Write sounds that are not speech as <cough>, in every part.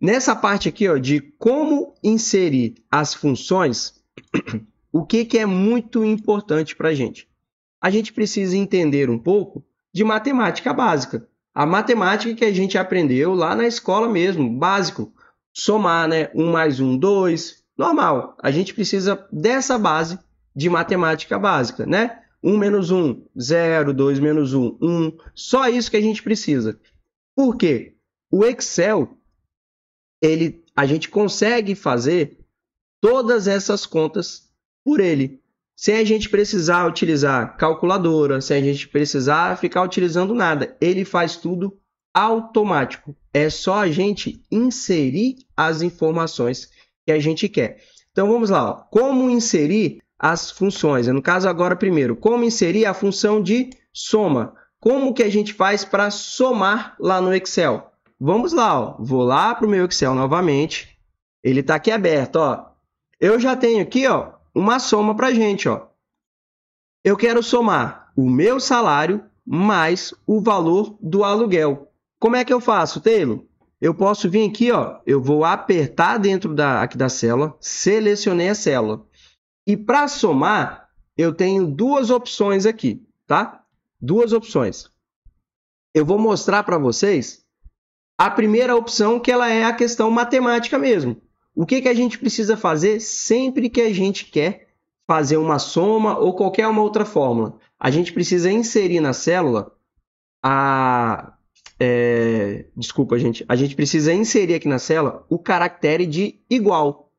Nessa parte aqui ó, de como inserir as funções, <clears throat> o que, que é muito importante para a gente? A gente precisa entender um pouco de matemática básica. A matemática que a gente aprendeu lá na escola mesmo, básico. Somar, né? 1 mais 1, 2. Normal. A gente precisa dessa base de matemática básica, né? 1 menos 1, 0, 2 menos 1, 1. Só isso que a gente precisa. Por quê? O Excel ele, a gente consegue fazer todas essas contas por ele, sem a gente precisar utilizar calculadora, sem a gente precisar ficar utilizando nada. Ele faz tudo automático. É só a gente inserir as informações que a gente quer. Então vamos lá, ó. como inserir as funções? No caso agora primeiro, como inserir a função de soma? Como que a gente faz para somar lá no Excel? Vamos lá, ó. vou lá para o meu Excel novamente. Ele está aqui aberto, ó. Eu já tenho aqui, ó, uma soma para gente, ó. Eu quero somar o meu salário mais o valor do aluguel. Como é que eu faço, Taylor? Eu posso vir aqui, ó, eu vou apertar dentro da, aqui da célula, selecionei a célula. E para somar, eu tenho duas opções aqui, tá? Duas opções. Eu vou mostrar para vocês a primeira opção que ela é a questão matemática mesmo. O que, que a gente precisa fazer sempre que a gente quer fazer uma soma ou qualquer uma outra fórmula? A gente precisa inserir na célula a. É, desculpa, gente. A gente precisa inserir aqui na célula o caractere de igual.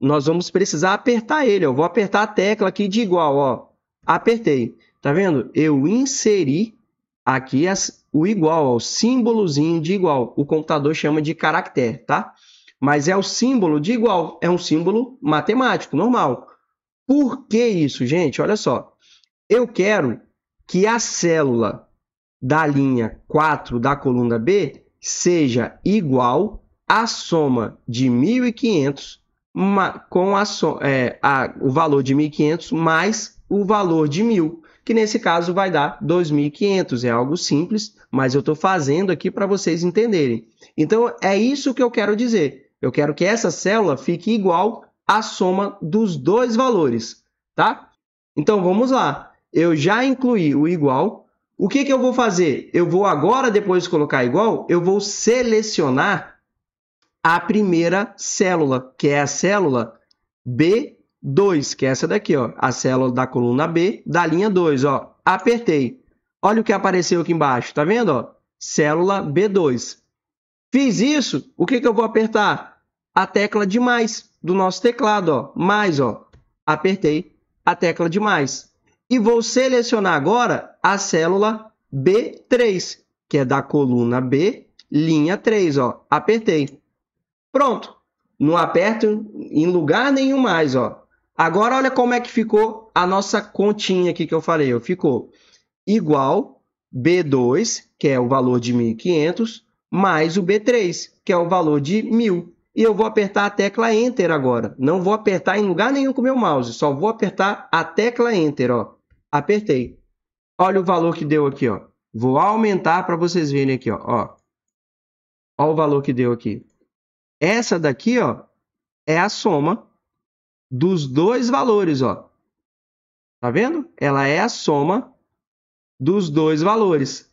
Nós vamos precisar apertar ele. Eu vou apertar a tecla aqui de igual. Ó. Apertei. Tá vendo? Eu inseri aqui as, o igual, o símbolozinho de igual. O computador chama de caractere, tá? Mas é o símbolo de igual, é um símbolo matemático, normal. Por que isso, gente? Olha só. Eu quero que a célula da linha 4 da coluna B seja igual à soma de 1.500 com a, é, a, o valor de 1.500 mais o valor de 1.000 que nesse caso vai dar 2.500. É algo simples, mas eu estou fazendo aqui para vocês entenderem. Então, é isso que eu quero dizer. Eu quero que essa célula fique igual à soma dos dois valores, tá? Então, vamos lá. Eu já incluí o igual. O que, que eu vou fazer? Eu vou agora, depois de colocar igual, eu vou selecionar a primeira célula, que é a célula B 2, que é essa daqui, ó, a célula da coluna B da linha 2, ó. Apertei. Olha o que apareceu aqui embaixo, tá vendo, ó? Célula B2. Fiz isso, o que, que eu vou apertar? A tecla de mais do nosso teclado, ó. Mais, ó. Apertei a tecla de mais. E vou selecionar agora a célula B3, que é da coluna B, linha 3, ó. Apertei. Pronto. Não aperto em lugar nenhum mais, ó. Agora olha como é que ficou a nossa continha aqui que eu falei. Ficou igual B2, que é o valor de 1.500, mais o B3, que é o valor de 1.000. E eu vou apertar a tecla Enter agora. Não vou apertar em lugar nenhum com o meu mouse. Só vou apertar a tecla Enter. Ó. Apertei. Olha o valor que deu aqui. Ó. Vou aumentar para vocês verem aqui. Ó. Ó. Olha o valor que deu aqui. Essa daqui ó, é a soma dos dois valores, ó. Tá vendo? Ela é a soma dos dois valores.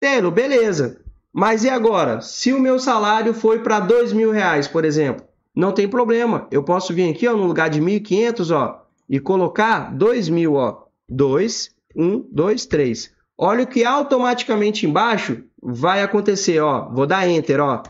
Telo, beleza. Mas e agora? Se o meu salário foi para dois mil reais, por exemplo, não tem problema. Eu posso vir aqui, ó, no lugar de quinhentos, ó, e colocar dois mil, ó. Dois, um, dois, três. Olha o que automaticamente embaixo vai acontecer, ó. Vou dar enter, ó.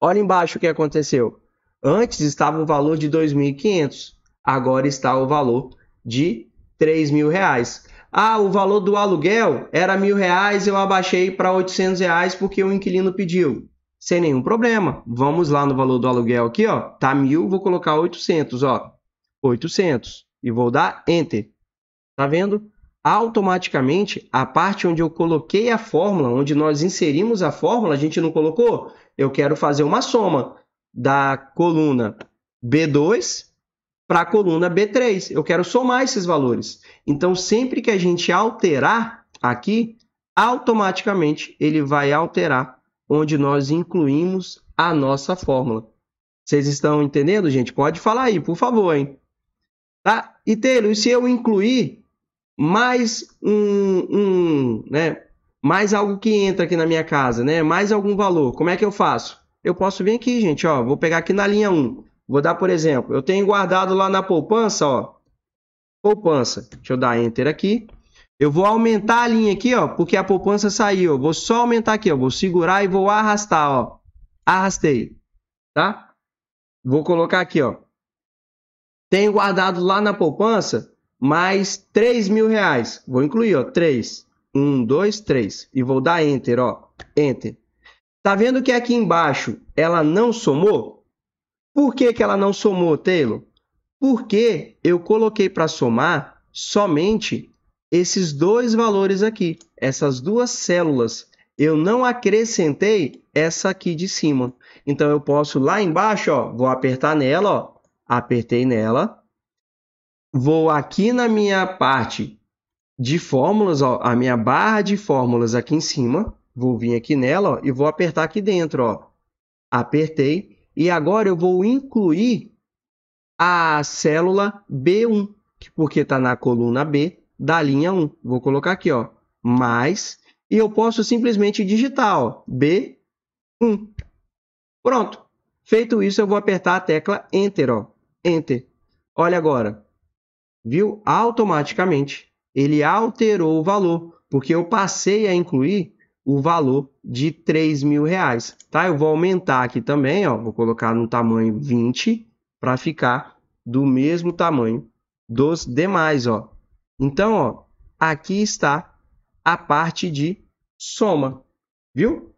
Olha embaixo o que aconteceu. Antes estava o valor de 2.500, agora está o valor de 3.000 reais. Ah, o valor do aluguel era mil reais, eu abaixei para 800 reais porque o inquilino pediu. Sem nenhum problema. Vamos lá no valor do aluguel aqui, ó. Tá mil, vou colocar 800, ó. 800 e vou dar enter. Tá vendo? Automaticamente, a parte onde eu coloquei a fórmula, onde nós inserimos a fórmula, a gente não colocou. Eu quero fazer uma soma da coluna B2 para a coluna B3. Eu quero somar esses valores. Então, sempre que a gente alterar aqui, automaticamente ele vai alterar onde nós incluímos a nossa fórmula. Vocês estão entendendo, gente? Pode falar aí, por favor, hein? Tá? E Taylor, se eu incluir mais um, um, né? Mais algo que entra aqui na minha casa, né? Mais algum valor, como é que eu faço? eu posso vir aqui, gente, ó, vou pegar aqui na linha 1. Vou dar, por exemplo, eu tenho guardado lá na poupança, ó, poupança. Deixa eu dar enter aqui. Eu vou aumentar a linha aqui, ó, porque a poupança saiu. Eu vou só aumentar aqui, ó, vou segurar e vou arrastar, ó. Arrastei, tá? Vou colocar aqui, ó. Tenho guardado lá na poupança mais 3 mil reais. Vou incluir, ó, 3. 1, 2, 3. E vou dar enter, ó. Enter. Tá vendo que aqui embaixo ela não somou? Por que, que ela não somou, Taylor? Porque eu coloquei para somar somente esses dois valores aqui, essas duas células. Eu não acrescentei essa aqui de cima. Então eu posso lá embaixo, ó, vou apertar nela, ó, apertei nela. Vou aqui na minha parte de fórmulas, ó, a minha barra de fórmulas aqui em cima Vou vir aqui nela ó, e vou apertar aqui dentro. Ó. Apertei. E agora eu vou incluir a célula B1, porque está na coluna B da linha 1. Vou colocar aqui, ó, mais. E eu posso simplesmente digitar, ó, B1. Pronto. Feito isso, eu vou apertar a tecla Enter, ó. Enter. Olha agora. Viu? Automaticamente, ele alterou o valor, porque eu passei a incluir o valor de 3 mil reais, tá? Eu vou aumentar aqui também, ó, vou colocar no tamanho 20 para ficar do mesmo tamanho dos demais, ó. Então, ó, aqui está a parte de soma, viu?